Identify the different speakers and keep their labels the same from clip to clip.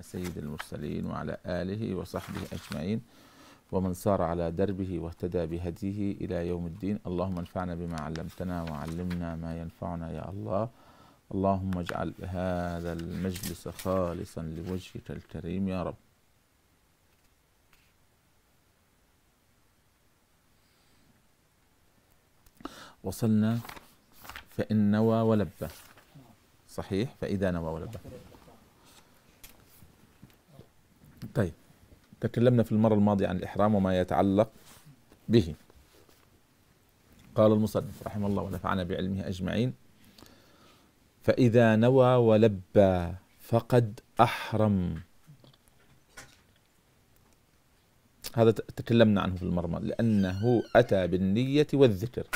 Speaker 1: سيد المرسلين وعلى آله وصحبه أجمعين ومن سار على دربه واهتدى بهديه إلى يوم الدين اللهم انفعنا بما علمتنا وعلمنا ما ينفعنا يا الله اللهم اجعل هذا المجلس خالصا لوجهك الكريم يا رب وصلنا فإن نوى ولبى صحيح فإذا نوى ولبى طيب تكلمنا في المرة الماضية عن الإحرام وما يتعلق به قال المصنف رحمه الله ونفعنا بعلمه أجمعين فإذا نوى ولبى فقد أحرم هذا تكلمنا عنه في المرمى لأنه أتى بالنية والذكر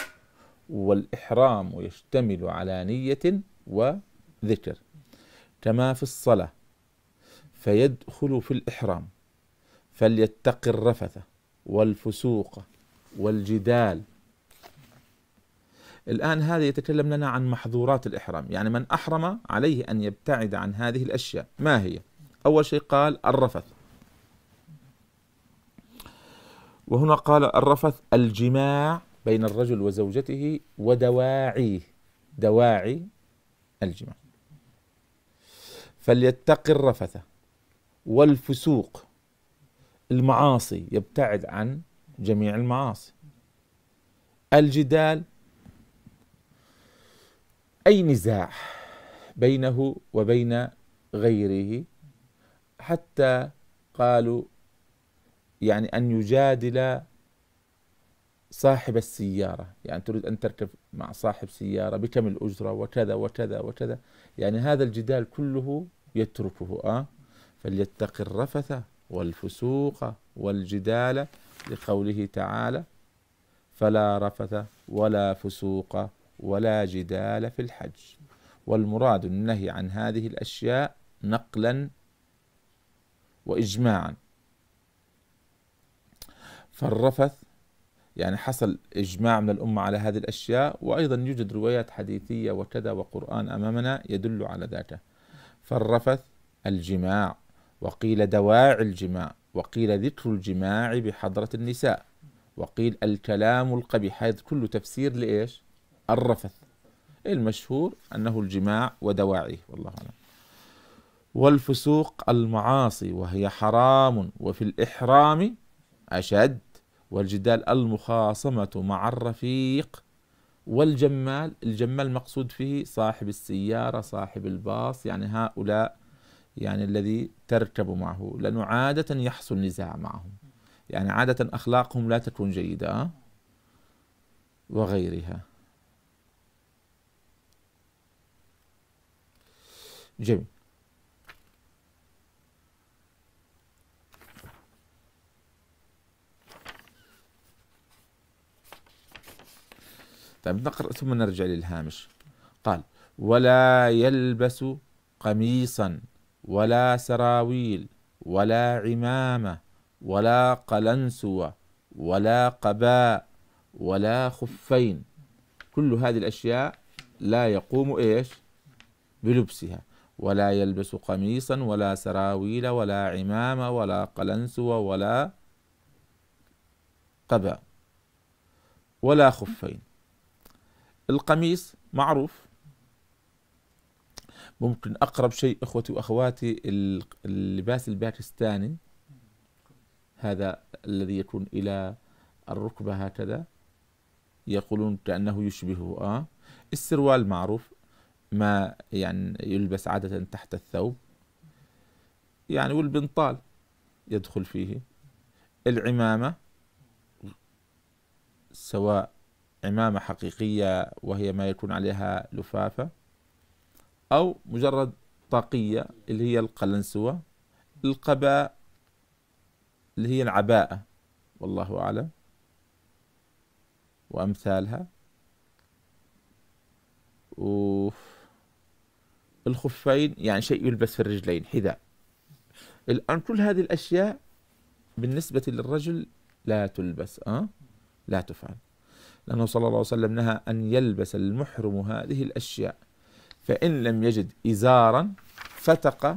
Speaker 1: والإحرام يشتمل على نية وذكر كما في الصلاة فيدخل في الإحرام فليتق الرفث والفسوق والجدال الآن هذا يتكلم لنا عن محظورات الإحرام يعني من أحرم عليه أن يبتعد عن هذه الأشياء ما هي؟ أول شيء قال الرفث وهنا قال الرفث الجماع بين الرجل وزوجته ودواعيه دواعي الجماع فليتقي الرفث والفسوق المعاصي يبتعد عن جميع المعاصي الجدال اي نزاع بينه وبين غيره حتى قالوا يعني ان يجادل صاحب السيارة يعني تريد أن تركب مع صاحب سيارة بكم الأجرة وكذا وكذا وكذا يعني هذا الجدال كله يتركه أه؟ فليتق الرفث والفسوق والجدال لقوله تعالى فلا رفث ولا فسوق ولا جدال في الحج والمراد النهي عن هذه الاشياء نقلا واجماعا فالرفث يعني حصل اجماع من الامه على هذه الاشياء وايضا يوجد روايات حديثيه وكذا وقران امامنا يدل على ذاته فالرفث الجماع وقيل دواعي الجماع وقيل ذكر الجماع بحضرة النساء وقيل الكلام القبيح هذا كله تفسير لإيش الرفث المشهور أنه الجماع ودواعيه والله أعلم والفسوق المعاصي وهي حرام وفي الإحرام أشد والجدال المخاصمة مع الرفيق والجمال الجمال مقصود فيه صاحب السيارة صاحب الباص يعني هؤلاء يعني الذي تركب معه لأنه عادة يحصل نزاع معهم يعني عادة أخلاقهم لا تكون جيدة آه؟ وغيرها جميل طيب نقرأ ثم نرجع للهامش قال ولا يلبس قميصا ولا سراويل ولا عمامة ولا قلنسوة ولا قباء ولا خفين كل هذه الأشياء لا يقوم إيش بلبسها ولا يلبس قميصا ولا سراويل ولا عمامة ولا قلنسوة ولا قباء ولا خفين القميص معروف ممكن أقرب شيء إخوتي وأخواتي اللباس الباكستاني هذا الذي يكون إلى الركبة هكذا يقولون كأنه يشبهه آه السروال معروف ما يعني يلبس عادة تحت الثوب يعني والبنطال يدخل فيه العمامة سواء عمامة حقيقية وهي ما يكون عليها لفافة أو مجرد طاقية اللي هي القلنسوة القباء اللي هي العباءة والله أعلم وأمثالها الخفين يعني شيء يلبس في الرجلين حذاء الآن كل هذه الأشياء بالنسبة للرجل لا تلبس أه؟ لا تفعل لأنه صلى الله عليه وسلم نهى أن يلبس المحرم هذه الأشياء فإن لم يجد إزارا فتق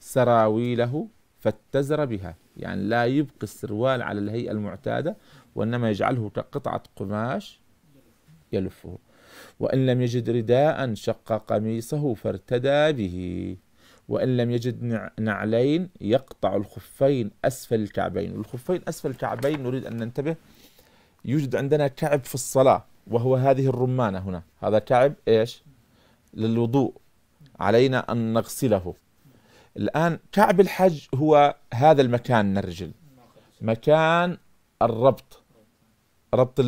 Speaker 1: سراويله فاتزر بها يعني لا يبقي السروال على الهيئة المعتادة وإنما يجعله كقطعة قماش يلفه وإن لم يجد رداء شق قميصه فارتدى به وإن لم يجد نعلين يقطع الخفين أسفل الكعبين والخفين أسفل الكعبين نريد أن ننتبه يوجد عندنا كعب في الصلاة وهو هذه الرمانة هنا هذا كعب إيش للوضوء علينا أن نغسله الآن كعب الحج هو هذا المكان نرجل مكان الربط ربط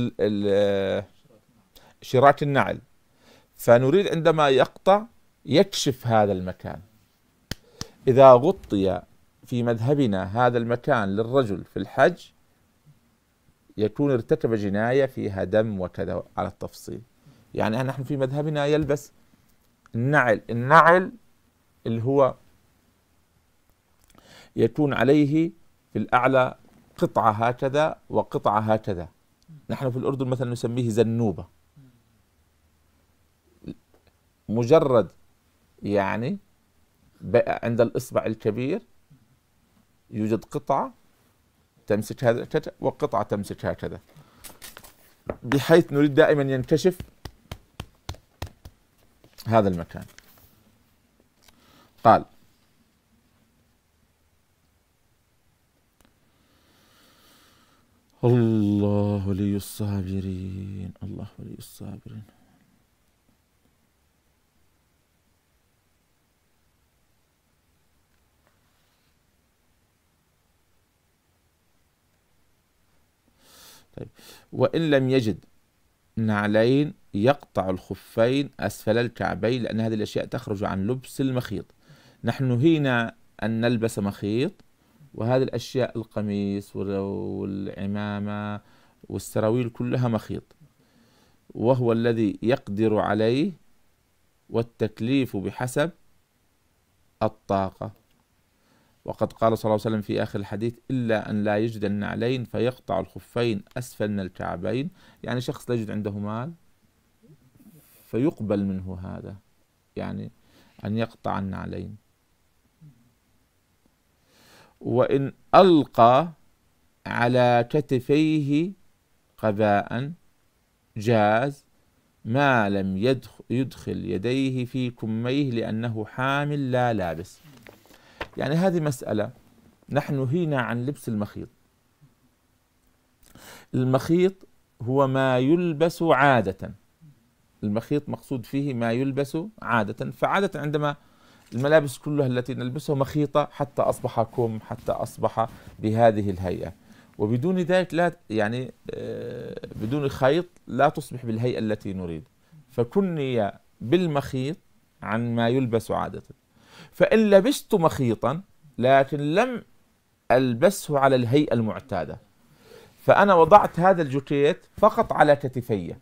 Speaker 1: شراك النعل فنريد عندما يقطع يكشف هذا المكان إذا غطي في مذهبنا هذا المكان للرجل في الحج يكون ارتكب جناية فيها دم وكذا على التفصيل يعني نحن في مذهبنا يلبس النعل النعل اللي هو يكون عليه في الأعلى قطعة هكذا وقطعة هكذا نحن في الأردن مثلا نسميه زنوبة مجرد يعني عند الإصبع الكبير يوجد قطعة تمسك هذا وقطعة تمسك هكذا بحيث نريد دائما ينكشف هذا المكان قال الله ولي الصابرين الله ولي الصابرين طيب وإن لم يجد نعلين يقطع الخفين أسفل الكعبين لأن هذه الأشياء تخرج عن لبس المخيط نحن هنا أن نلبس مخيط وهذه الأشياء القميص والعمامة والسراويل كلها مخيط وهو الذي يقدر عليه والتكليف بحسب الطاقة وقد قال صلى الله عليه وسلم في آخر الحديث إلا أن لا يجد النعلين فيقطع الخفين أسفل من الكعبين يعني شخص لا يجد عنده مال فيقبل منه هذا يعني أن يقطع النعلين وإن ألقى على كتفيه قباء جاز ما لم يدخل يديه في كميه لأنه حامل لا لابس يعني هذه مسألة نحن هنا عن لبس المخيط المخيط هو ما يلبس عادة المخيط مقصود فيه ما يلبس عادة فعادة عندما الملابس كلها التي نلبسها مخيطة حتى أصبح كم حتى أصبح بهذه الهيئة وبدون ذلك لا يعني آه، بدون خيط لا تصبح بالهيئة التي نريد فكني بالمخيط عن ما يلبس عادة فإن لبست مخيطا لكن لم ألبسه على الهيئة المعتادة فأنا وضعت هذا الجوكيت فقط على كتفي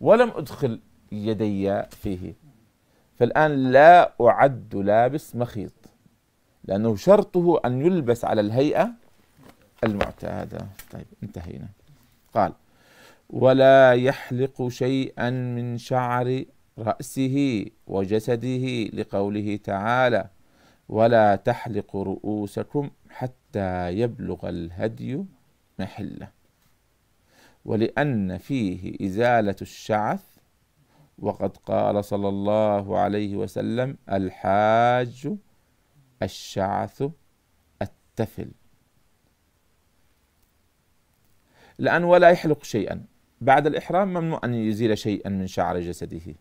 Speaker 1: ولم أدخل يدي فيه فالآن لا أعد لابس مخيط لأنه شرطه أن يلبس على الهيئة المعتادة طيب انتهينا قال ولا يحلق شيئا من شعر رأسه وجسده لقوله تعالى: ولا تحلق رؤوسكم حتى يبلغ الهدي محله. ولأن فيه إزالة الشعث وقد قال صلى الله عليه وسلم: الحاج الشعث التفل. لأن ولا يحلق شيئا بعد الإحرام ممنوع أن يزيل شيئا من شعر جسده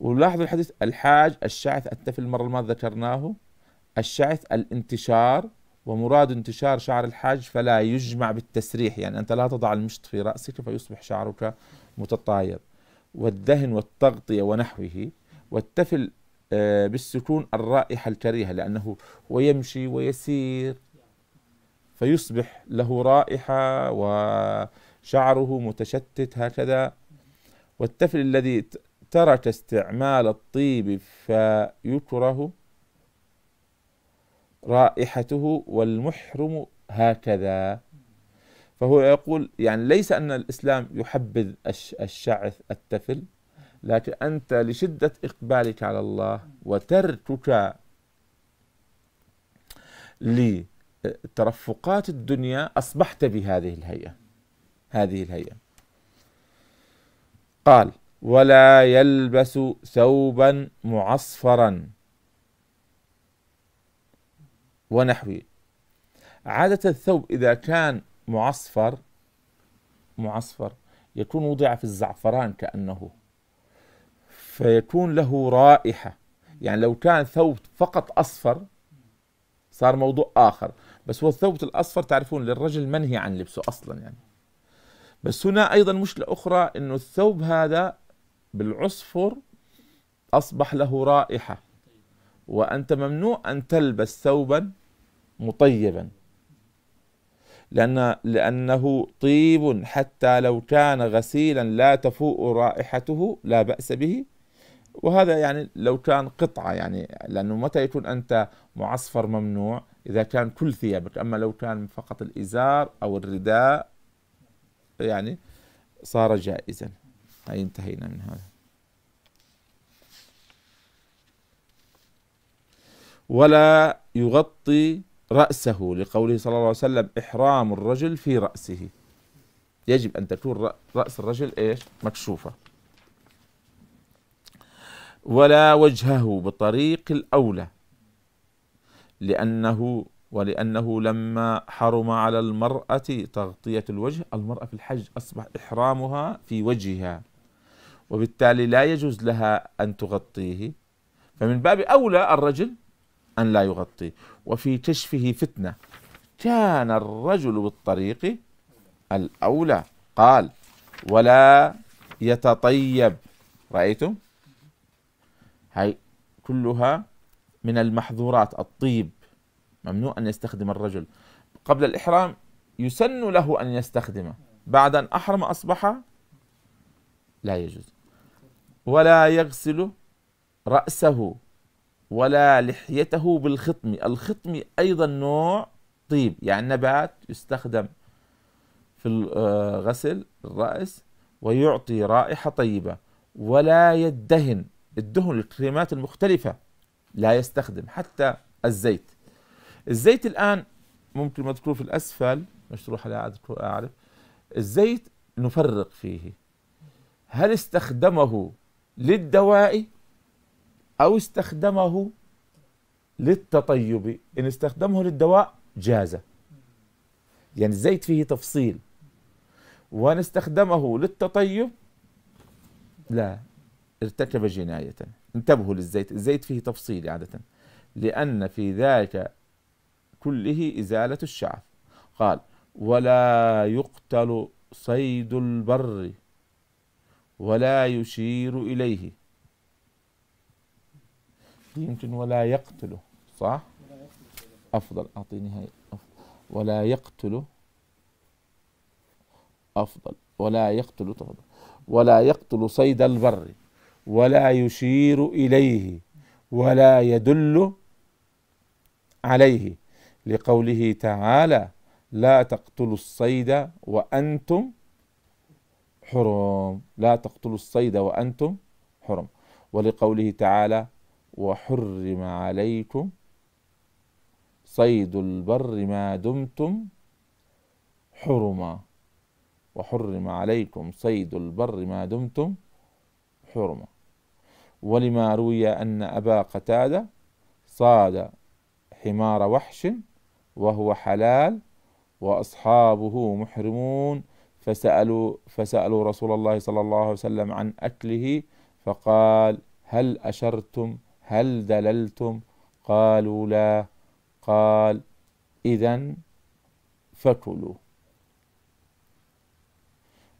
Speaker 1: ولاحظوا الحديث الحاج الشعث التفل المرة الماضية ذكرناه الشعث الانتشار ومراد انتشار شعر الحاج فلا يجمع بالتسريح يعني أنت لا تضع المشط في رأسك فيصبح شعرك متطاير والدهن والتغطية ونحوه والتفل آه، بالسكون الرائحة الكريهة لأنه ويمشي ويسير فيصبح له رائحة وشعره متشتت هكذا والتفل الذي ترك استعمال الطيب فيكره رائحته والمحرم هكذا فهو يقول يعني ليس أن الإسلام يحبذ الشعث التفل لكن أنت لشدة إقبالك على الله وتركك لترفقات الدنيا أصبحت بهذه الهيئة هذه الهيئة قال ولا يلبس ثوبا معصفرا ونحوي عادة الثوب إذا كان معصفر معصفر يكون وضع في الزعفران كأنه فيكون له رائحة يعني لو كان ثوب فقط أصفر صار موضوع آخر بس هو الثوب الأصفر تعرفون للرجل منهي عن لبسه أصلا يعني بس هنا أيضا مشكلة أخرى أنه الثوب هذا بالعصفر أصبح له رائحة وأنت ممنوع أن تلبس ثوبا مطيبا لأن لأنه طيب حتى لو كان غسيلا لا تفوء رائحته لا بأس به وهذا يعني لو كان قطعة يعني لأنه متى يكون أنت معصفر ممنوع إذا كان كل ثيابك أما لو كان فقط الإزار أو الرداء يعني صار جائزا أي انتهينا من هذا ولا يغطي رأسه لقوله صلى الله عليه وسلم إحرام الرجل في رأسه يجب أن تكون رأس الرجل إيش مكشوفة ولا وجهه بطريق الأولى لأنه ولأنه لما حرم على المرأة تغطية الوجه المرأة في الحج أصبح إحرامها في وجهها وبالتالي لا يجوز لها أن تغطيه فمن باب أولى الرجل أن لا يغطيه وفي كشفه فتنة كان الرجل بالطريق الأولى قال ولا يتطيب رأيتم هاي كلها من المحظورات الطيب ممنوع أن يستخدم الرجل قبل الإحرام يسن له أن يستخدمه بعد أن أحرم أصبح لا يجوز ولا يغسل رأسه ولا لحيته بالخطم الخطم أيضا نوع طيب يعني نبات يستخدم في آه، غسل الرأس ويعطي رائحة طيبة ولا يدهن الدهن الكريمات المختلفة لا يستخدم حتى الزيت الزيت الآن ممكن مذكور في الأسفل مشروح لا أعرف الزيت نفرق فيه هل استخدمه للدواء أو استخدمه للتطيب إن استخدمه للدواء جاز يعني الزيت فيه تفصيل وأن استخدمه للتطيب لا ارتكب جناية انتبهوا للزيت الزيت فيه تفصيل عادة لأن في ذلك كله إزالة الشعث قال ولا يقتل صيد البر ولا يشير إليه يمكن ولا يقتله صح أفضل أعطيني هاي ولا يقتله أفضل ولا يقتل تفضل ولا يقتل صيد البر ولا يشير إليه ولا يدل عليه لقوله تعالى لا تقتلوا الصيد وأنتم حرم لا تقتلوا الصيد وأنتم حرم ولقوله تعالى وحرم عليكم صيد البر ما دمتم حرما وحرم عليكم صيد البر ما دمتم حرما ولما روي أن أبا قتادة صاد حمار وحش وهو حلال وأصحابه محرمون فسألوا فسألوا رسول الله صلى الله عليه وسلم عن أكله فقال هل أشرتم هل دللتم قالوا لا قال إذا فكلوا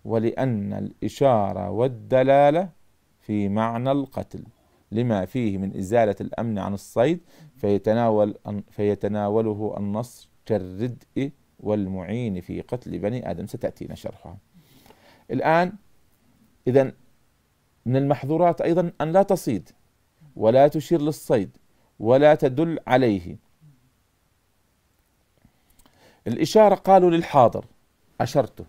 Speaker 1: ولأن الإشارة والدلالة في معنى القتل لما فيه من إزالة الأمن عن الصيد فيتناول فيتناوله النص كالردء والمعين في قتل بني آدم ستأتينا شرحها الآن إذا من المحظورات أيضا أن لا تصيد ولا تشير للصيد ولا تدل عليه الإشارة قالوا للحاضر أشرته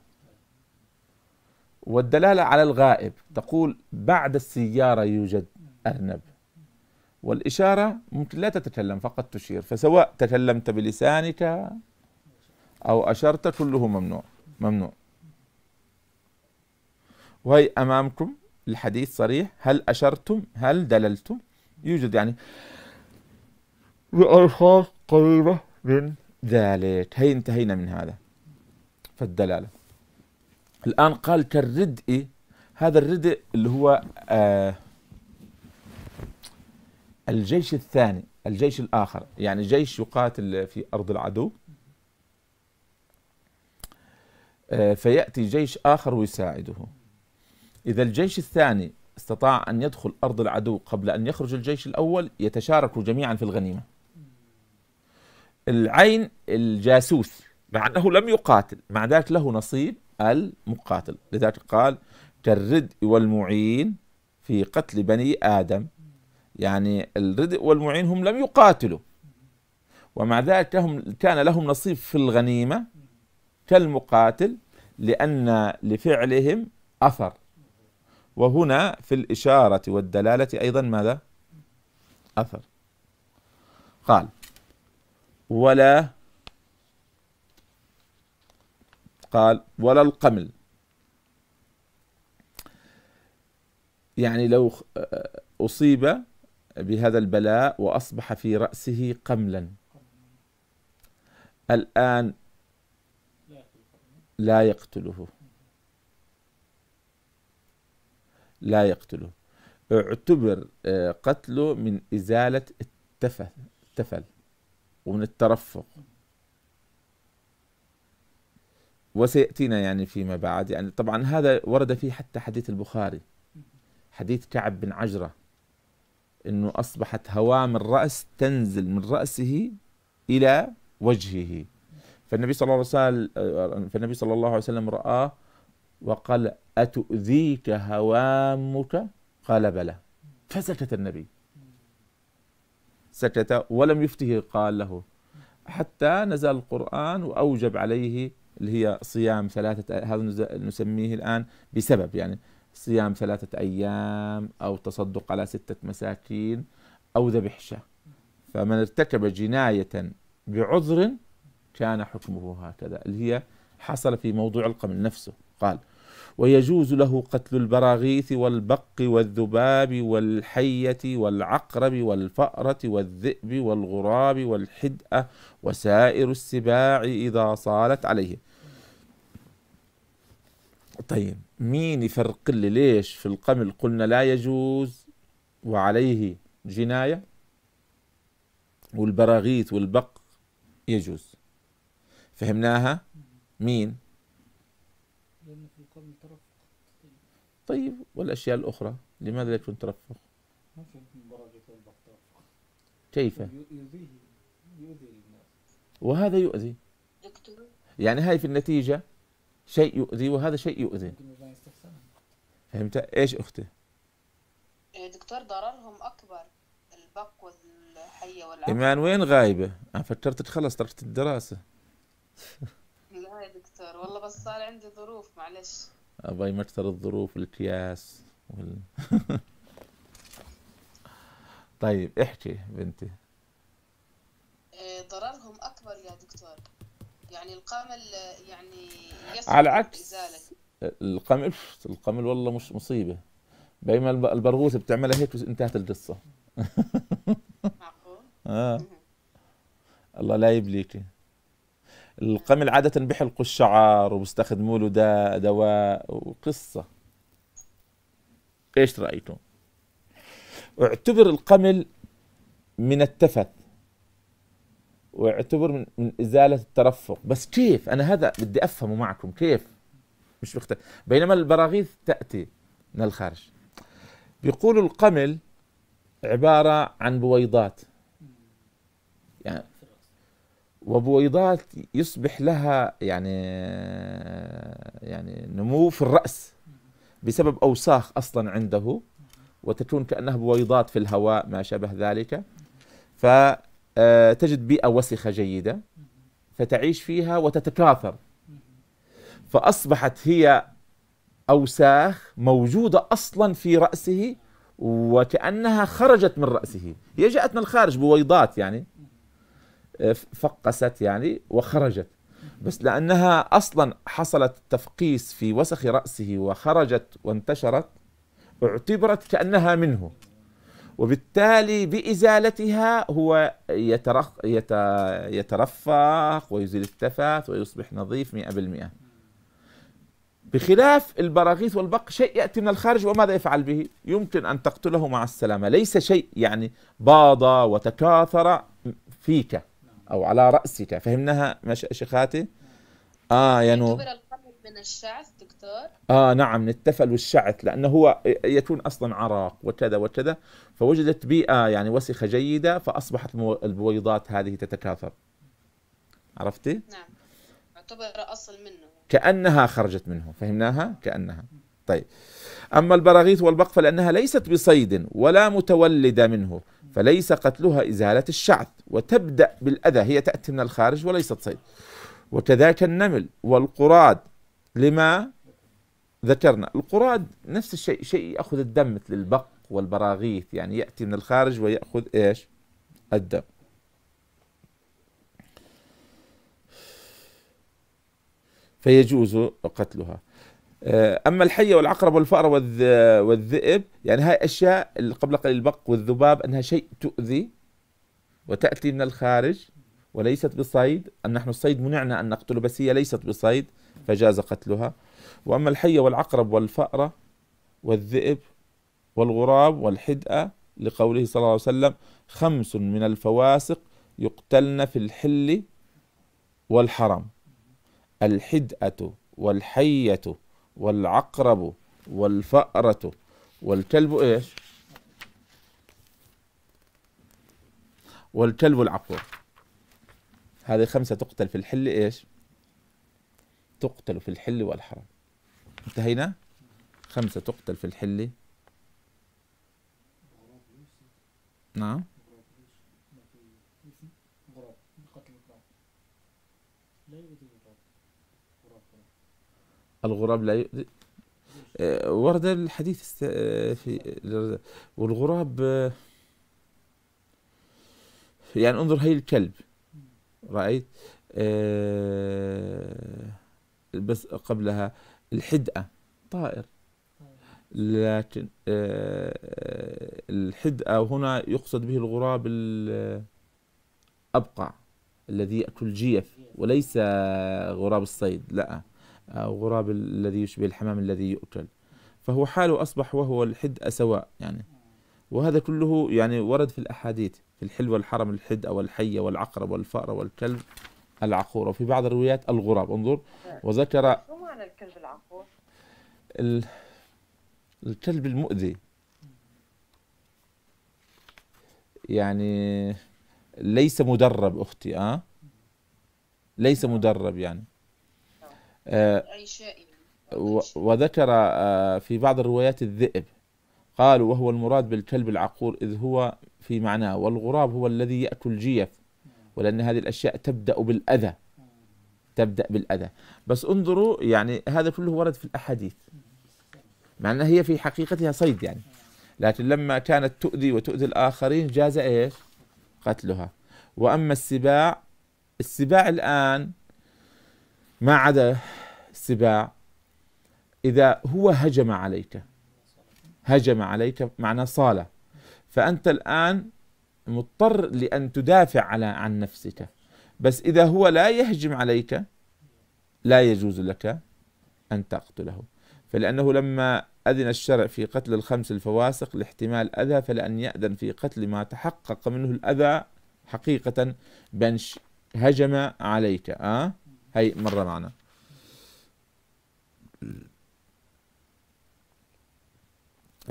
Speaker 1: والدلالة على الغائب تقول بعد السيارة يوجد أرنب والإشارة ممكن لا تتكلم فقط تشير فسواء تكلمت بلسانك أو أشرت كله ممنوع ممنوع وهي أمامكم الحديث صريح هل أشرتم هل دللتم يوجد يعني بألفاظ قريبة من ذلك هي انتهينا من هذا فالدلالة الآن قال كالردء هذا الردء اللي هو آه الجيش الثاني الجيش الآخر يعني جيش يقاتل في أرض العدو آه، فيأتي جيش آخر ويساعده إذا الجيش الثاني استطاع أن يدخل أرض العدو قبل أن يخرج الجيش الأول يتشاركوا جميعا في الغنيمة العين الجاسوس مع أنه لم يقاتل مع ذلك له نصيب المقاتل لذلك قال كالردء والمعين في قتل بني آدم يعني الردء والمعين هم لم يقاتلوا ومع ذلك هم كان لهم نصيب في الغنيمة كالمقاتل لأن لفعلهم أثر وهنا في الإشارة والدلالة أيضا ماذا؟ أثر قال ولا قال ولا القمل يعني لو آه، أصيب بهذا البلاء وأصبح في رأسه قملا الآن لا يقتله لا يقتله اعتبر آه، قتله من إزالة التفل, التفل ومن الترفق وسيأتينا يعني فيما بعد يعني طبعا هذا ورد فيه حتى حديث البخاري حديث كعب بن عجرة أنه أصبحت هوام الرأس تنزل من رأسه إلى وجهه فالنبي صلى الله عليه وسلم فالنبي صلى الله عليه وسلم رآه وقال أتؤذيك هوامك قال بلى فسكت النبي سكت ولم يفته قال له حتى نزل القرآن وأوجب عليه اللي هي صيام ثلاثة هذا نسميه الآن بسبب يعني صيام ثلاثة أيام أو تصدق على ستة مساكين أو ذبح شاة فمن ارتكب جناية بعذر كان حكمه هكذا اللي هي حصل في موضوع القمل نفسه قال ويجوز له قتل البراغيث والبق والذباب والحية والعقرب والفأرة والذئب والغراب والحدأة وسائر السباع إذا صالت عليه طيب مين يفرق لي ليش في القمل قلنا لا يجوز وعليه جناية والبراغيث والبق يجوز فهمناها مين طيب والأشياء الأخرى لماذا يكون ترفق كيف وهذا يؤذي يعني هاي في النتيجة شيء يؤذي وهذا شيء يؤذي فهمت ايش اختي إيه، دكتور ضررهم اكبر البق والحيه والعقل ايمان وين غايبه انا فكرت خلص تركت الدراسه لا يا دكتور والله بس صار عندي ظروف معلش الله مكتر الظروف الكياس وال... طيب احكي بنتي آه، ضررهم اكبر يا دكتور يعني
Speaker 2: القمل آه، يعني على
Speaker 1: عكس القمل القمل والله مش مصيبه بينما البرغوث بتعملها هيك انتهت القصه معقول اه الله لا يبليكي القمل عادة بيحلقوا الشعر وبيستخدموا له ده دواء وقصة ايش رأيتم اعتبر القمل من التفت واعتبر من, من إزالة الترفق بس كيف أنا هذا بدي أفهمه معكم كيف مش مختلف بينما البراغيث تأتي من الخارج بيقولوا القمل عبارة عن بويضات يعني وبويضات يصبح لها يعني يعني نمو في الراس بسبب اوساخ اصلا عنده وتكون كانها بويضات في الهواء ما شابه ذلك فتجد آه، بيئه وسخه جيده فتعيش فيها وتتكاثر فاصبحت هي اوساخ موجوده اصلا في راسه وكانها خرجت من راسه هي جاءت من الخارج بويضات يعني فقست يعني وخرجت بس لأنها أصلا حصلت تفقيس في وسخ رأسه وخرجت وانتشرت اعتبرت كأنها منه وبالتالي بإزالتها هو يترخ يت يترفخ ويزيل التفاث ويصبح نظيف 100% بخلاف البراغيث والبق شيء يأتي من الخارج وماذا يفعل به يمكن أن تقتله مع السلامة ليس شيء يعني باض وتكاثر فيك أو على رأسك فهمناها مش شيخاتي آه يا يعني نور من الشعث دكتور آه نعم من التفل والشعث لأنه هو يكون أصلا عراق وكذا وكذا فوجدت بيئة يعني وسخة جيدة فأصبحت البويضات هذه تتكاثر عرفتي؟ نعم اعتبر أصل منه كأنها خرجت منه فهمناها؟ كأنها طيب أما البراغيث والبق فلأنها ليست بصيد ولا متولدة منه فليس قتلها إزالة الشعث وتبدأ بالأذى هي تأتي من الخارج وليست صيد وكذلك النمل والقراد لما ذكرنا القراد نفس الشيء شيء يأخذ الدم مثل البق والبراغيث يعني يأتي من الخارج ويأخذ إيش الدم فيجوز قتلها آه، اما الحيه والعقرب والفأر والذئب يعني هاي اشياء قبل قليل البق والذباب انها شيء تؤذي وتاتي من الخارج وليست بصيد ان نحن الصيد منعنا ان نقتله بس هي ليست بصيد فجاز قتلها واما الحيه والعقرب والفأره والذئب والغراب والحدأة لقوله صلى الله عليه وسلم خمس من الفواسق يقتلن في الحل والحرم الحدأة والحية والعقرب والفأرة والكلب إيش والكلب العقور هذه خمسة تقتل في الحل إيش تقتل في الحل والحرم انتهينا خمسة تقتل في الحل نعم الغراب لا يؤذي آه، ورد الحديث آه، في والغراب آه، يعني انظر هي الكلب رأيت بس قبلها الحدأة طائر لكن الحدأة هنا يقصد به الغراب الأبقع الذي يأكل جيف وليس غراب الصيد لا أو غراب الذي يشبه الحمام الذي يؤكل فهو حاله أصبح وهو الحد أسواء يعني وهذا كله يعني ورد في الأحاديث في الحل والحرم الحد أو الحية والعقرب والفأر والكلب العقور وفي بعض الروايات الغراب انظر وذكر شو معنى الكلب العقور؟ ال... الكلب المؤذي يعني ليس مدرب أختي أه ليس مدرب يعني آه، يعني. وذكر آه، في بعض الروايات الذئب قال وهو المراد بالكلب العقور إذ هو في معناه والغراب هو الذي يأكل جيف ولأن هذه الأشياء تبدأ بالأذى تبدأ بالأذى بس انظروا يعني هذا كله ورد في الأحاديث مع أنها هي في حقيقتها صيد يعني لكن لما كانت تؤذي وتؤذي الآخرين جاز إيش قتلها وأما السباع السباع الآن ما عدا السباع إذا هو هجم عليك هجم عليك معنى صالة فأنت الآن مضطر لأن تدافع على عن نفسك بس إذا هو لا يهجم عليك لا يجوز لك أن تقتله فلأنه لما أذن الشرع في قتل الخمس الفواسق لاحتمال أذى فلأن يأذن في قتل ما تحقق منه الأذى حقيقة بنش هجم عليك أه؟ هي مرة معنا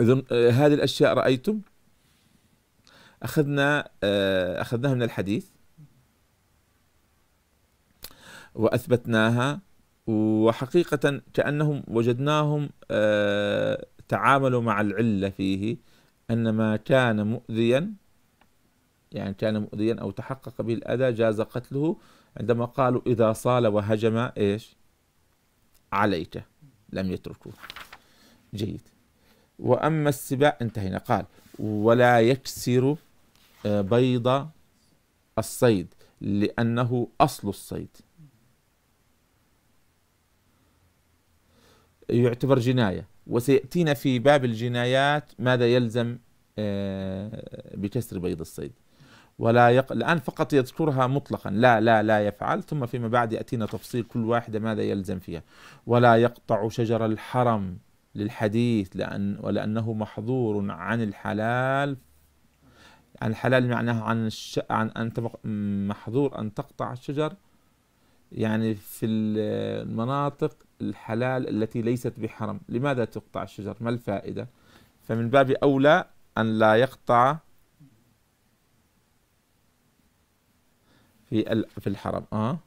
Speaker 1: إذا آه، هذه الأشياء رأيتم أخذنا آه، أخذناها من الحديث وأثبتناها وحقيقة كأنهم وجدناهم آه، تعاملوا مع العلة فيه أن ما كان مؤذيا يعني كان مؤذيا أو تحقق به الأذى جاز قتله عندما قالوا إذا صال وهجم إيش عليك لم يتركوه جيد وأما السباع انتهينا قال ولا يكسر آه، بيض الصيد لأنه أصل الصيد يعتبر جناية وسيأتينا في باب الجنايات ماذا يلزم آه، بكسر بيض الصيد ولا يق... الآن فقط يذكرها مطلقا لا لا لا يفعل ثم فيما بعد يأتينا تفصيل كل واحدة ماذا يلزم فيها ولا يقطع شجر الحرم للحديث لأن ولأنه محظور عن الحلال عن الحلال معناه عن الش... عن أنت محظور أن تقطع الشجر يعني في المناطق الحلال التي ليست بحرم لماذا تقطع الشجر ما الفائدة فمن باب أولى أن لا يقطع في في الحرم اه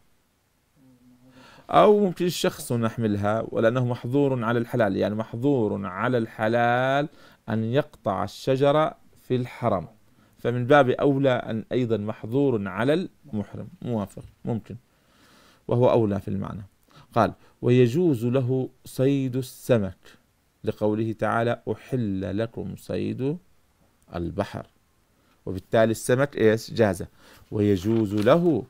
Speaker 1: أو ممكن شخص يحملها ولأنه محظور على الحلال يعني محظور على الحلال أن يقطع الشجرة في الحرم فمن باب أولى أن أيضا محظور على المحرم موافق ممكن وهو أولى في المعنى قال ويجوز له صيد السمك لقوله تعالى أحل لكم صيد البحر وبالتالي السمك إيش جازة ويجوز له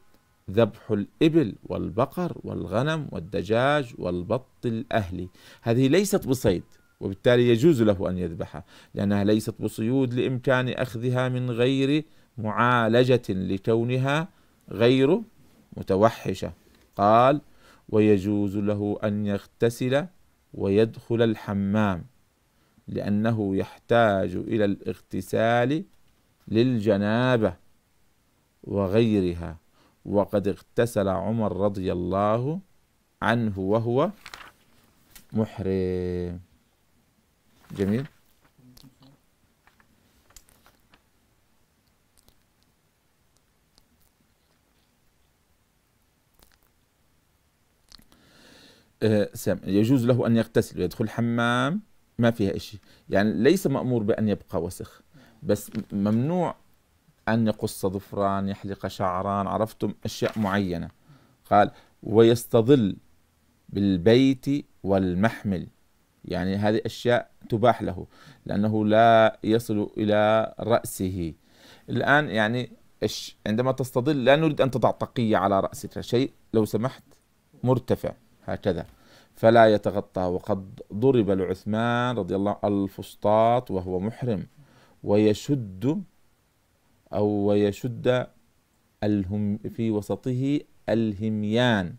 Speaker 1: ذبح الإبل والبقر والغنم والدجاج والبط الأهلي هذه ليست بصيد وبالتالي يجوز له أن يذبحها لأنها ليست بصيود لإمكان أخذها من غير معالجة لكونها غير متوحشة قال ويجوز له أن يغتسل ويدخل الحمام لأنه يحتاج إلى الاغتسال للجنابة وغيرها وقد اغتسل عمر رضي الله عنه وهو محرم جميل آه، يجوز له أن يغتسل ويدخل الحمام ما فيها شيء يعني ليس مأمور بأن يبقى وسخ بس ممنوع أن يقص ظفران يحلق شعران عرفتم أشياء معينة قال ويستظل بالبيت والمحمل يعني هذه أشياء تباح له لأنه لا يصل إلى رأسه الآن يعني عندما تستظل لا نريد أن تضع طقية على رأسك شيء لو سمحت مرتفع هكذا فلا يتغطى وقد ضرب لعثمان رضي الله الفسطاط وهو محرم ويشد أو ويشد الهم في وسطه الهميان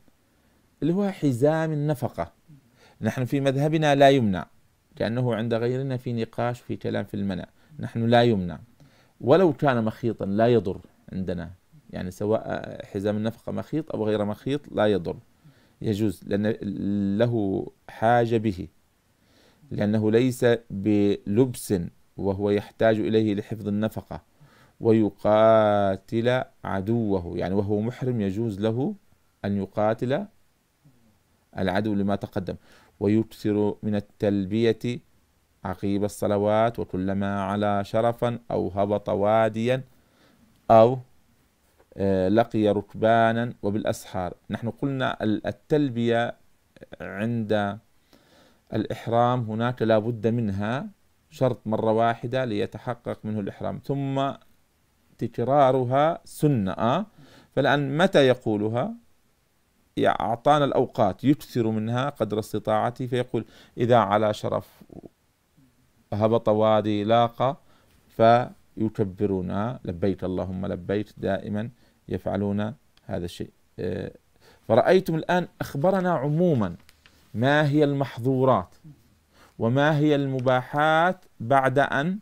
Speaker 1: اللي هو حزام النفقة نحن في مذهبنا لا يمنع لأنه عند غيرنا في نقاش في كلام في المنع نحن لا يمنع ولو كان مخيطا لا يضر عندنا يعني سواء حزام النفقة مخيط أو غير مخيط لا يضر يجوز لأن له حاجة به لأنه ليس بلبس وهو يحتاج إليه لحفظ النفقة ويقاتل عدوه يعني وهو محرم يجوز له أن يقاتل العدو لما تقدم ويكثر من التلبية عقيب الصلوات وكلما على شرفا أو هبط واديا أو آه، لقي ركبانا وبالأسحار نحن قلنا التلبية عند الإحرام هناك لا بد منها شرط مرة واحدة ليتحقق منه الإحرام ثم تكرارها سنة آه؟ فالآن متى يقولها أعطانا الأوقات يكثر منها قدر استطاعته فيقول إذا على شرف هبط وادي لاقى فيكبرون آه؟ لبيك اللهم لبيك دائما يفعلون هذا الشيء آه، فرأيتم الآن أخبرنا عموما ما هي المحظورات وما هي المباحات بعد أن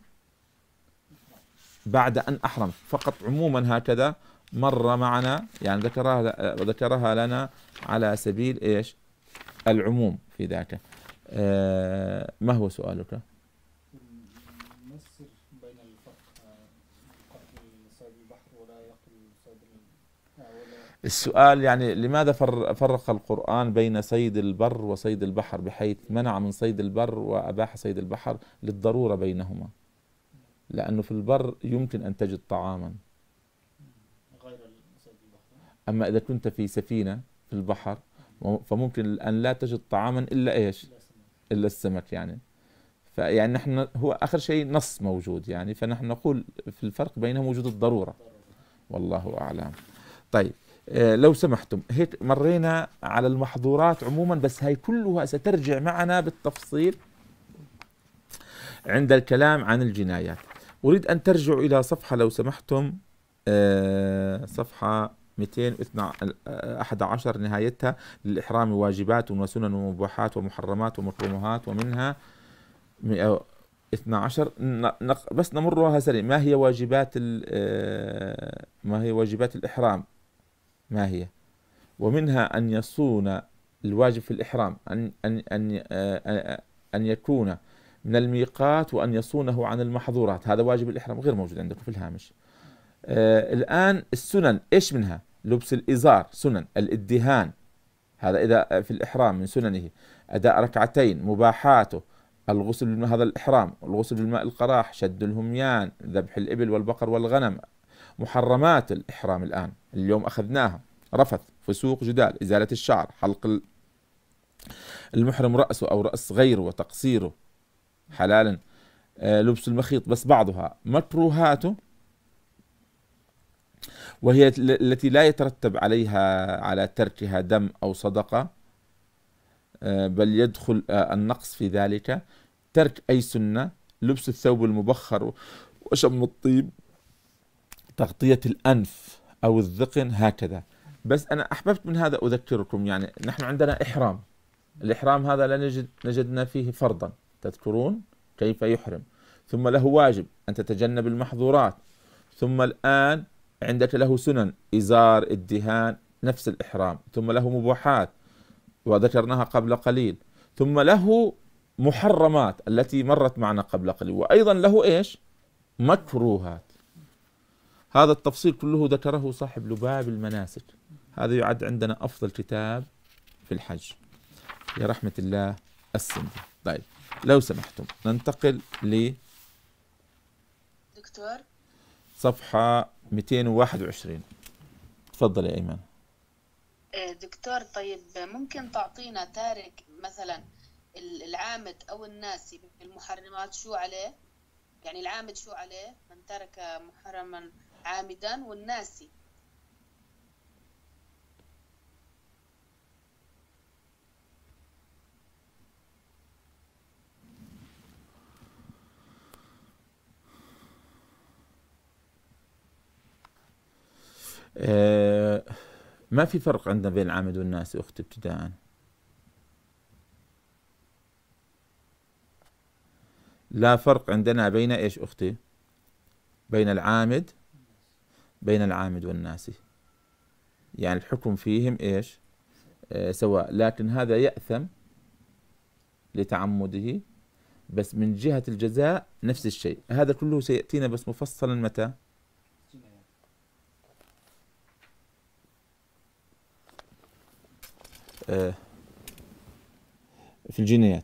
Speaker 1: بعد أن أحرم فقط عموما هكذا مر معنا يعني ذكرها ذكرها لنا على سبيل ايش؟ العموم في ذاك. آه ما هو سؤالك؟ آه، آه، السؤال يعني لماذا فرق القرآن بين صيد البر وصيد البحر بحيث منع من صيد البر وأباح صيد البحر للضرورة بينهما؟ لأنه في البر يمكن أن تجد طعاما أما إذا كنت في سفينة في البحر فممكن أن لا تجد طعاما إلا إيش إلا السمك يعني فيعني نحن هو آخر شيء نص موجود يعني فنحن نقول في الفرق بينهم وجود الضرورة والله أعلم طيب آه، لو سمحتم هيك مرينا على المحظورات عموما بس هاي كلها سترجع معنا بالتفصيل عند الكلام عن الجنايات أريد أن ترجعوا إلى صفحة لو سمحتم آه، صفحة 211 آه، نهايتها للإحرام واجبات وسنن ومباحات ومحرمات ومكروهات ومنها 12 بس نمرها سريع ما هي واجبات آه، ما هي واجبات الإحرام ما هي ومنها أن يصون الواجب في الإحرام أن أن أن أن يكون من الميقات وأن يصونه عن المحظورات هذا واجب الإحرام غير موجود عندكم في الهامش آه الآن السنن إيش منها لبس الإزار سنن الإدهان هذا إذا في الإحرام من سننه أداء ركعتين مباحاته الغسل من هذا الإحرام الغسل بالماء القراح شد الهميان ذبح الإبل والبقر والغنم محرمات الإحرام الآن اليوم أخذناها رفث فسوق جدال إزالة الشعر حلق المحرم رأسه أو رأس غيره وتقصيره حلالا آه، لبس المخيط بس بعضها مكروهاته وهي التي لا يترتب عليها على تركها دم أو صدقة آه، بل يدخل آه، النقص في ذلك ترك أي سنة لبس الثوب المبخر وشم الطيب تغطية الأنف أو الذقن هكذا بس أنا أحببت من هذا أذكركم يعني نحن عندنا إحرام الإحرام هذا لا نجد نجدنا فيه فرضا تذكرون كيف يحرم ثم له واجب أن تتجنب المحظورات ثم الآن عندك له سنن إزار الدهان نفس الإحرام ثم له مباحات وذكرناها قبل قليل ثم له محرمات التي مرت معنا قبل قليل وأيضا له إيش مكروهات هذا التفصيل كله ذكره صاحب لباب المناسك هذا يعد عندنا أفضل كتاب في الحج يا رحمة الله السندي طيب لو سمحتم ننتقل ل دكتور صفحة 221 تفضل يا ايمان آه، دكتور طيب ممكن تعطينا تارك مثلا العامد او الناسي بالمحرمات شو عليه يعني العامد شو عليه من ترك محرما عامدا والناسي آه، ما في فرق عندنا بين العامد والناس أخت ابتداء لا فرق عندنا بين إيش أختي بين العامد بين العامد والناس يعني الحكم فيهم إيش آه سواء لكن هذا يأثم لتعمده بس من جهة الجزاء نفس الشيء هذا كله سيأتينا بس مفصلا متى في الجينيات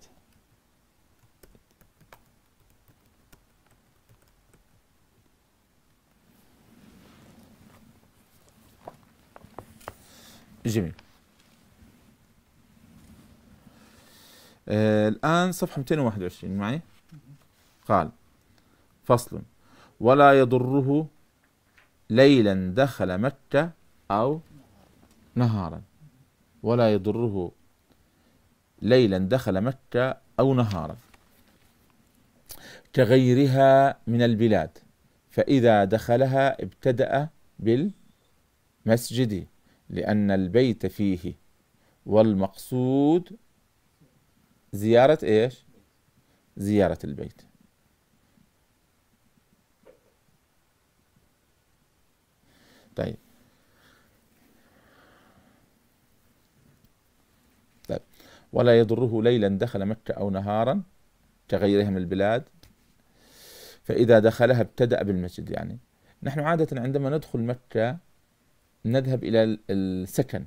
Speaker 1: جميل آه الآن صفحة 221 معي قال فصل ولا يضره ليلا دخل مكة أو نهارا ولا يضره ليلا دخل مكة أو نهارا كغيرها من البلاد فإذا دخلها ابتدأ بالمسجد لأن البيت فيه والمقصود زيارة إيش زيارة البيت طيب ولا يضره ليلا دخل مكة أو نهارا كغيرها من البلاد فإذا دخلها ابتدأ بالمسجد يعني نحن عادة عندما ندخل مكة نذهب إلى السكن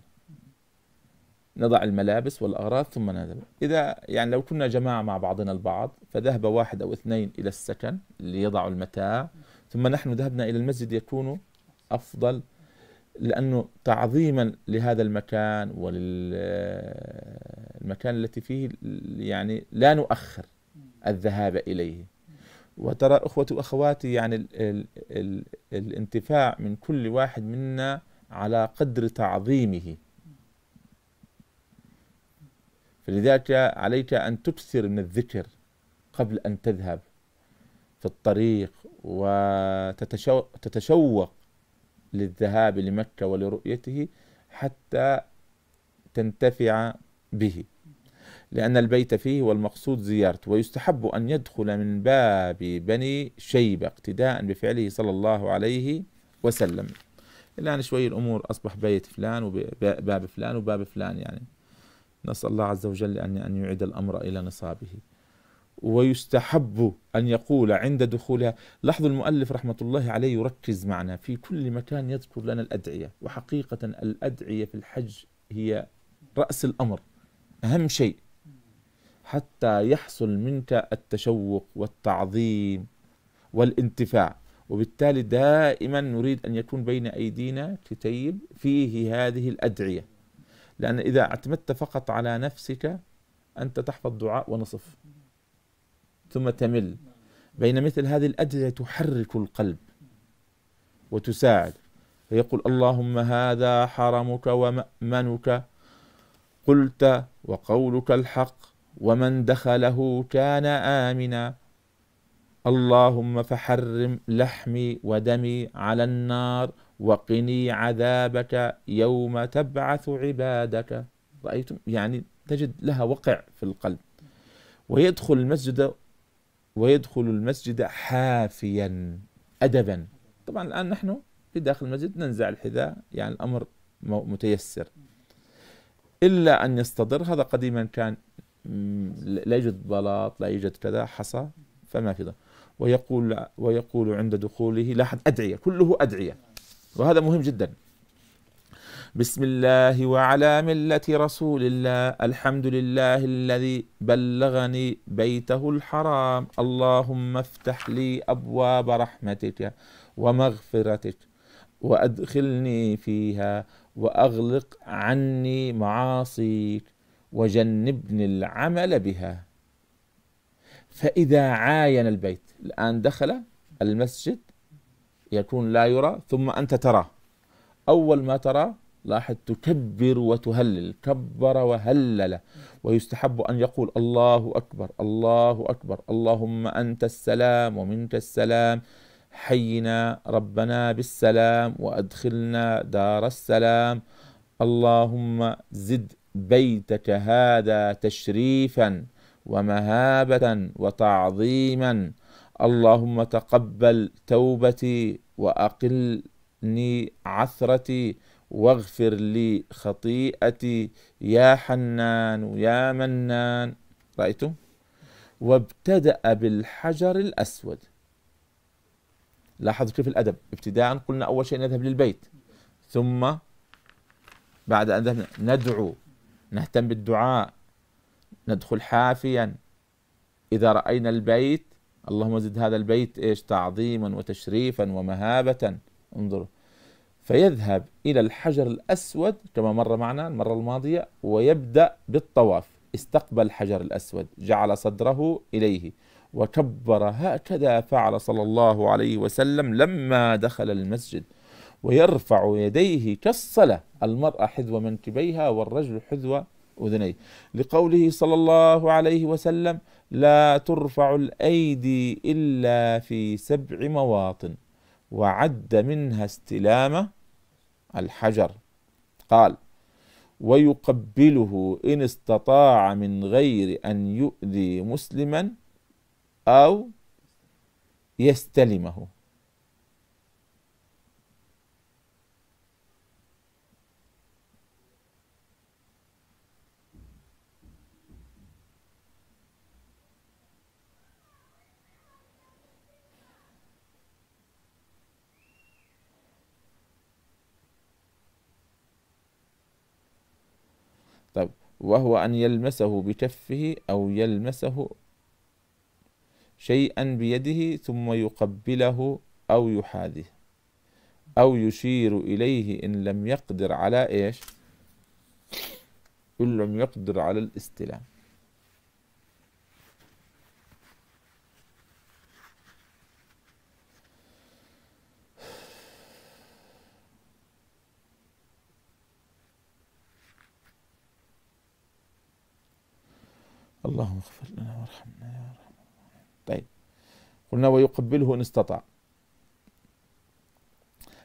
Speaker 1: نضع الملابس والأغراض ثم نذهب إذا يعني لو كنا جماعة مع بعضنا البعض فذهب واحد أو اثنين إلى السكن ليضعوا المتاع ثم نحن ذهبنا إلى المسجد يكون أفضل لأنه تعظيما لهذا المكان وللمكان التي فيه يعني لا نؤخر الذهاب إليه وترى إخوة وأخواتي يعني ال ال ال الانتفاع من كل واحد منا على قدر تعظيمه فلذلك عليك أن تكثر من الذكر قبل أن تذهب في الطريق وتتشوق للذهاب لمكة ولرؤيته حتى تنتفع به لأن البيت فيه والمقصود زيارته ويستحب أن يدخل من باب بني شيبة اقتداء بفعله صلى الله عليه وسلم الآن شوي الأمور أصبح بيت فلان وباب فلان وباب فلان يعني نسأل الله عز وجل أن يعيد الأمر إلى نصابه ويستحب أن يقول عند دخولها لاحظوا المؤلف رحمة الله عليه يركز معنا في كل مكان يذكر لنا الأدعية وحقيقة الأدعية في الحج هي رأس الأمر أهم شيء حتى يحصل منك التشوق والتعظيم والانتفاع وبالتالي دائما نريد أن يكون بين أيدينا كتيب فيه هذه الأدعية لأن إذا اعتمدت فقط على نفسك أنت تحفظ دعاء ونصف ثم تمل بين مثل هذه الأدعية تحرك القلب وتساعد فيقول اللهم هذا حرمك ومأمنك قلت وقولك الحق ومن دخله كان آمنا اللهم فحرم لحمي ودمي على النار وقني عذابك يوم تبعث عبادك رأيتم يعني تجد لها وقع في القلب ويدخل المسجد ويدخل المسجد حافيا أدبا طبعا الآن نحن في داخل المسجد ننزع الحذاء يعني الأمر متيسر إلا أن يستضر هذا قديما كان لا يوجد بلاط لا يوجد كذا حصى فما في ضر ويقول ويقول عند دخوله لاحظ أدعية كله أدعية وهذا مهم جدا بسم الله وعلى ملة رسول الله الحمد لله الذي بلغني بيته الحرام اللهم افتح لي أبواب رحمتك ومغفرتك وأدخلني فيها وأغلق عني معاصيك وجنبني العمل بها فإذا عاين البيت الآن دخل المسجد يكون لا يرى ثم أنت تراه أول ما تراه لاحظ تكبر وتهلل كبر وهلل ويستحب أن يقول الله أكبر الله أكبر اللهم أنت السلام ومنك السلام حينا ربنا بالسلام وأدخلنا دار السلام اللهم زد بيتك هذا تشريفا ومهابة وتعظيما اللهم تقبل توبتي وأقلني عثرتي واغفر لي خطيئتي يا حنان يا منان رأيتم وابتدأ بالحجر الأسود لاحظوا كيف الأدب ابتداء قلنا أول شيء نذهب للبيت ثم بعد أن ذهبنا ندعو نهتم بالدعاء ندخل حافيا إذا رأينا البيت اللهم زد هذا البيت إيش تعظيما وتشريفا ومهابة انظروا فيذهب إلى الحجر الأسود كما مر معنا المرة الماضية ويبدأ بالطواف استقبل الحجر الأسود جعل صدره إليه وكبر هكذا فعل صلى الله عليه وسلم لما دخل المسجد ويرفع يديه كالصلاة المرأة حذو منكبيها والرجل حذو أذنيه لقوله صلى الله عليه وسلم لا ترفع الأيدي إلا في سبع مواطن وعد منها استلام الحجر قال ويقبله إن استطاع من غير أن يؤذي مسلما أو يستلمه طيب وهو أن يلمسه بكفه أو يلمسه شيئا بيده ثم يقبله أو يحاذيه أو يشير إليه إن لم يقدر على إيش إن لم يقدر على الاستلام اللهم اغفر لنا وارحمنا يا رب طيب قلنا ويقبله إن استطاع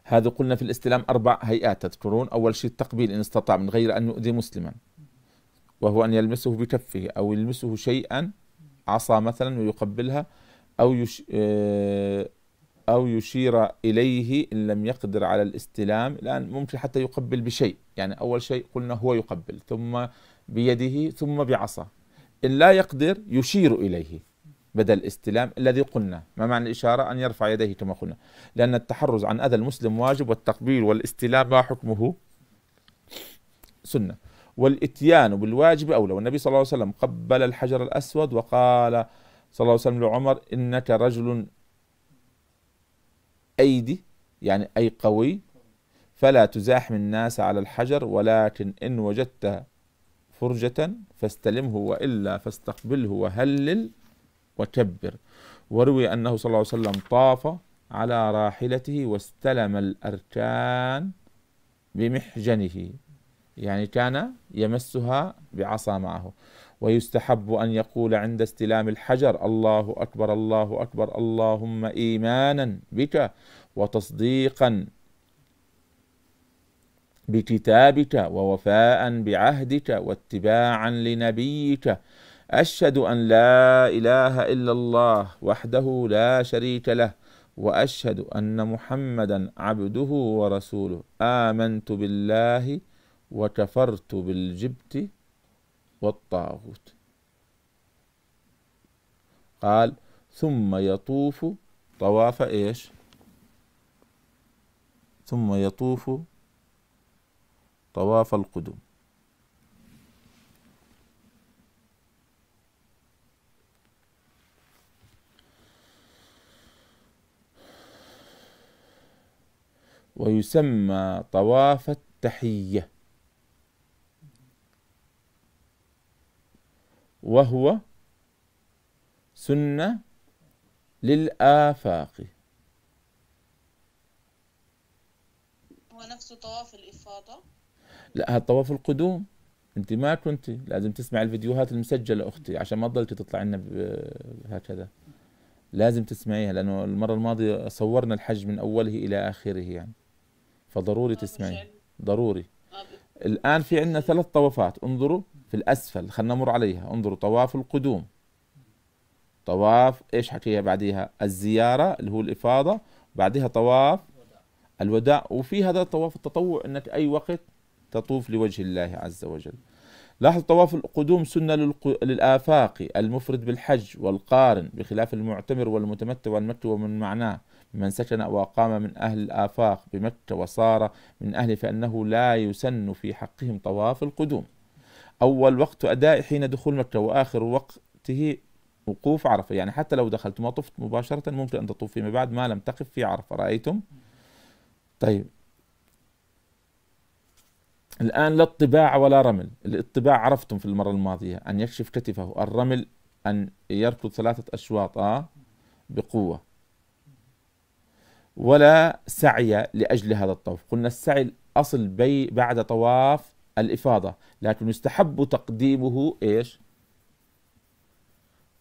Speaker 1: هذا قلنا في الاستلام أربع هيئات تذكرون أول شيء التقبيل إن استطاع من غير أن يؤذي مسلما وهو أن يلمسه بكفه أو يلمسه شيئا عصا مثلا ويقبلها أو يش... آه، أو يشير إليه إن لم يقدر على الاستلام الآن ممكن حتى يقبل بشيء يعني أول شيء قلنا هو يقبل ثم بيده ثم بعصا إن لا يقدر يشير إليه بدل الاستلام الذي قلنا ما معنى الإشارة أن يرفع يديه كما قلنا لأن التحرز عن أذى المسلم واجب والتقبيل والاستلام ما حكمه سنة والإتيان بالواجب أولى والنبي صلى الله عليه وسلم قبل الحجر الأسود وقال صلى الله عليه وسلم لعمر إنك رجل أيدي يعني أي قوي فلا تزاحم الناس على الحجر ولكن إن وجدت فرجة فاستلمه وإلا فاستقبله وهلل وكبر وروي أنه صلى الله عليه وسلم طاف على راحلته واستلم الأركان بمحجنه يعني كان يمسها بعصا معه ويستحب أن يقول عند استلام الحجر الله أكبر الله أكبر اللهم إيمانا بك وتصديقا بكتابك ووفاء بعهدك واتباعا لنبيك اشهد ان لا اله الا الله وحده لا شريك له واشهد ان محمدا عبده ورسوله امنت بالله وكفرت بالجبت والطاغوت قال ثم يطوف طواف ايش ثم يطوف طواف القدوم ويسمى طواف التحية وهو سنة للآفاق ونفس طواف الإفاضة لا هذا طواف القدوم انت ما كنت لازم تسمع الفيديوهات المسجله اختي عشان ما تضلك تطلع لنا هكذا لازم تسمعيها لانه المره الماضيه صورنا الحج من اوله الى اخره يعني فضروري آه، تسمعي ضروري آه، الان في عندنا ثلاث طوافات انظروا في الاسفل خلينا نمر عليها انظروا طواف القدوم طواف ايش حكيها بعديها الزياره اللي هو الافاضه بعدها طواف الوداع وفي هذا طواف التطوع انك اي وقت تطوف لوجه الله عز وجل لاحظ طواف القدوم سنة للآفاق المفرد بالحج والقارن بخلاف المعتمر والمتمتع والمكي ومن معناه من سكن وقام من أهل الآفاق بمكة وصار من أهل فإنه لا يسن في حقهم طواف القدوم أول وقت أداء حين دخول مكة وآخر وقته وقوف عرفة يعني حتى لو دخلت ما طفت مباشرة ممكن أن تطوف فيما بعد ما لم تقف في عرفة رأيتم؟ طيب الآن لا الطباع ولا رمل الاطباع عرفتم في المرة الماضية أن يكشف كتفه الرمل أن يركض ثلاثة أشواط آه بقوة ولا سعي لأجل هذا الطوف قلنا السعي الأصل بي بعد طواف الإفاضة لكن يستحب تقديمه إيش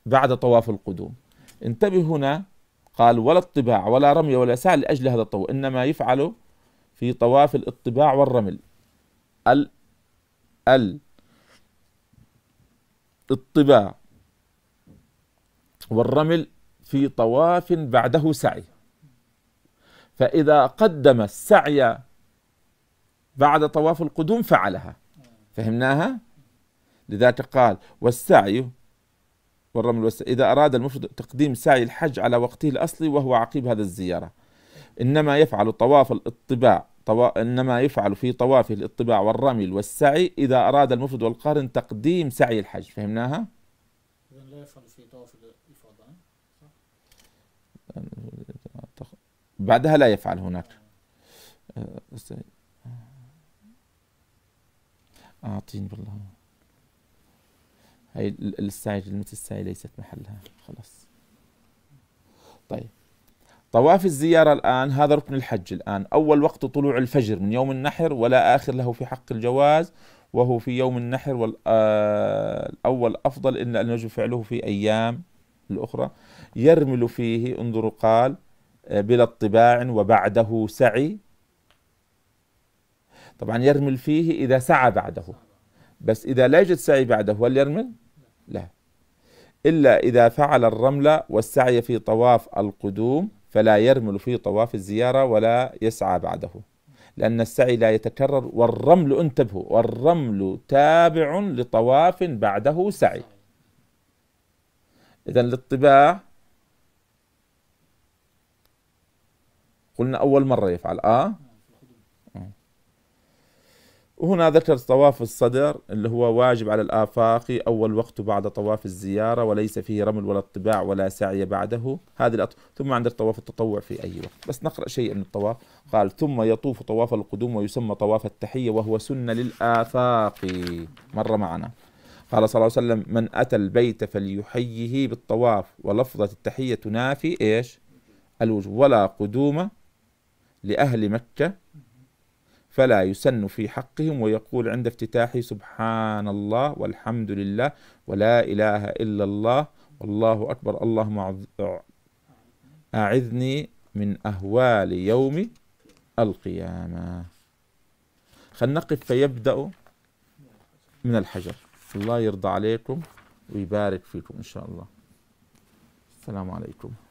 Speaker 1: بعد طواف القدوم انتبه هنا قال ولا الطباع ولا رمي ولا سعي لأجل هذا الطوف إنما يفعل في طواف الاطباع والرمل ال ال الطباع والرمل في طواف بعده سعي فإذا قدم السعي بعد طواف القدوم فعلها فهمناها لذلك قال والسعي والرمل والسعي إذا أراد المفرد تقديم سعي الحج على وقته الأصلي وهو عقيب هذا الزيارة إنما يفعل طواف الاطباع طو... إنما يفعل في طواف الاطباع والرمل والسعي إذا أراد المفرد والقارن تقديم سعي الحج فهمناها؟ لا يفعل في طواف الإفاضة بعدها لا يفعل هناك آه، أعطيني بالله هاي السعي كلمة السعي ليست محلها خلاص طيب طواف الزيارة الآن هذا ركن الحج الآن أول وقت طلوع الفجر من يوم النحر ولا آخر له في حق الجواز وهو في يوم النحر والأول آه، أفضل إلا أن يجب فعله في أيام الأخرى يرمل فيه انظروا قال آه، بلا اطباع وبعده سعي طبعا يرمل فيه إذا سعى بعده بس إذا لا يوجد سعي بعده هل يرمل؟ لا إلا إذا فعل الرمل والسعي في طواف القدوم فلا يرمل في طواف الزيارة ولا يسعى بعده لأن السعي لا يتكرر والرمل انتبهوا والرمل تابع لطواف بعده سعي إذا للطباع قلنا أول مرة يفعل آه وهنا ذكر طواف الصدر اللي هو واجب على الآفاق أول وقت بعد طواف الزيارة وليس فيه رمل ولا اطباع ولا سعي بعده هذه الأط... ثم عندك طواف التطوع في أي وقت بس نقرأ شيء من الطواف قال ثم يطوف طواف القدوم ويسمى طواف التحية وهو سنة للآفاق مر معنا قال صلى الله عليه وسلم من أتى البيت فليحيه بالطواف ولفظة التحية تنافي إيش الوجوب ولا قدوم لأهل مكة فلا يسن في حقهم ويقول عند افتتاحه سبحان الله والحمد لله ولا إله إلا الله والله أكبر اللهم أعذني من أهوال يوم القيامة خلينا نقف فيبدأ من الحجر الله يرضى عليكم ويبارك فيكم إن شاء الله السلام عليكم